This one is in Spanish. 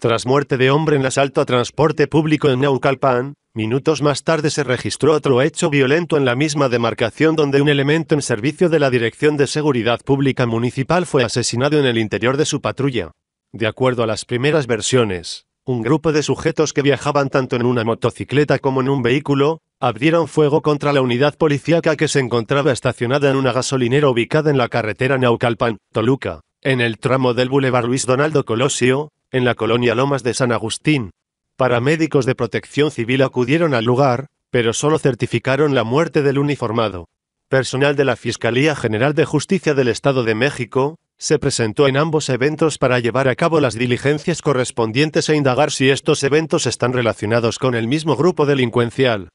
Tras muerte de hombre en asalto a transporte público en Naucalpan, minutos más tarde se registró otro hecho violento en la misma demarcación donde un elemento en servicio de la Dirección de Seguridad Pública Municipal fue asesinado en el interior de su patrulla. De acuerdo a las primeras versiones, un grupo de sujetos que viajaban tanto en una motocicleta como en un vehículo, abrieron fuego contra la unidad policíaca que se encontraba estacionada en una gasolinera ubicada en la carretera Naucalpan, Toluca, en el tramo del Boulevard Luis Donaldo Colosio, en la colonia Lomas de San Agustín. Paramédicos de protección civil acudieron al lugar, pero solo certificaron la muerte del uniformado. Personal de la Fiscalía General de Justicia del Estado de México, se presentó en ambos eventos para llevar a cabo las diligencias correspondientes e indagar si estos eventos están relacionados con el mismo grupo delincuencial.